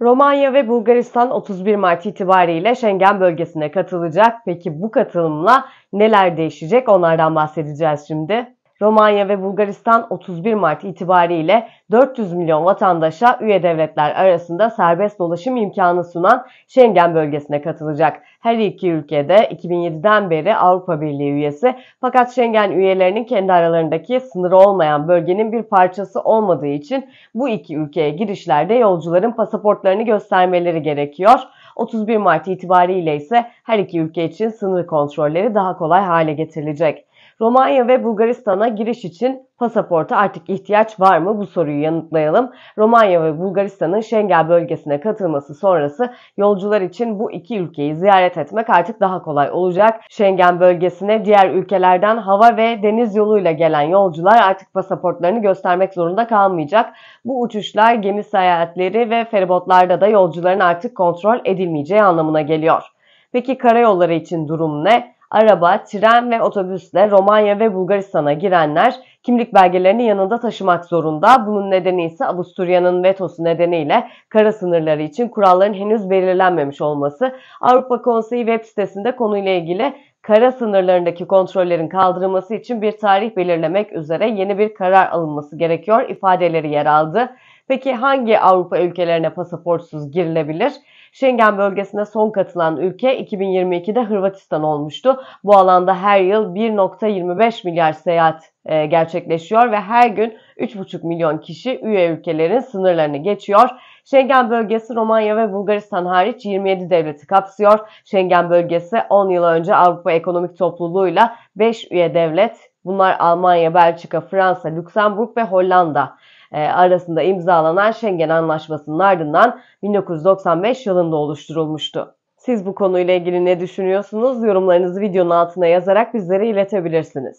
Romanya ve Bulgaristan 31 Mart itibariyle Schengen bölgesine katılacak. Peki bu katılımla neler değişecek onlardan bahsedeceğiz şimdi. Romanya ve Bulgaristan 31 Mart itibariyle 400 milyon vatandaşa üye devletler arasında serbest dolaşım imkanı sunan Schengen bölgesine katılacak. Her iki ülkede 2007'den beri Avrupa Birliği üyesi fakat Schengen üyelerinin kendi aralarındaki sınırı olmayan bölgenin bir parçası olmadığı için bu iki ülkeye girişlerde yolcuların pasaportlarını göstermeleri gerekiyor. 31 Mart itibariyle ise her iki ülke için sınır kontrolleri daha kolay hale getirilecek. Romanya ve Bulgaristan'a giriş için pasaporta artık ihtiyaç var mı? Bu soruyu yanıtlayalım. Romanya ve Bulgaristan'ın Schengen bölgesine katılması sonrası yolcular için bu iki ülkeyi ziyaret etmek artık daha kolay olacak. Schengen bölgesine diğer ülkelerden hava ve deniz yoluyla gelen yolcular artık pasaportlarını göstermek zorunda kalmayacak. Bu uçuşlar gemi seyahatleri ve feribotlarda da yolcuların artık kontrol edilmeyeceği anlamına geliyor. Peki karayolları için durum ne? araba, tren ve otobüsle Romanya ve Bulgaristan'a girenler kimlik belgelerini yanında taşımak zorunda. Bunun nedeni ise Avusturya'nın vetosu nedeniyle kara sınırları için kuralların henüz belirlenmemiş olması. Avrupa Konseyi web sitesinde konuyla ilgili kara sınırlarındaki kontrollerin kaldırılması için bir tarih belirlemek üzere yeni bir karar alınması gerekiyor ifadeleri yer aldı. Peki hangi Avrupa ülkelerine pasaportsuz girilebilir? Schengen bölgesine son katılan ülke 2022'de Hırvatistan olmuştu. Bu alanda her yıl 1.25 milyar seyahat e, gerçekleşiyor ve her gün 3,5 milyon kişi üye ülkelerin sınırlarını geçiyor. Schengen bölgesi Romanya ve Bulgaristan hariç 27 devleti kapsıyor. Schengen bölgesi 10 yıl önce Avrupa Ekonomik Topluluğu'yla 5 üye devlet. Bunlar Almanya, Belçika, Fransa, Lüksemburg ve Hollanda. E, arasında imzalanan Schengen Anlaşması'nın ardından 1995 yılında oluşturulmuştu. Siz bu konuyla ilgili ne düşünüyorsunuz? Yorumlarınızı videonun altına yazarak bizlere iletebilirsiniz.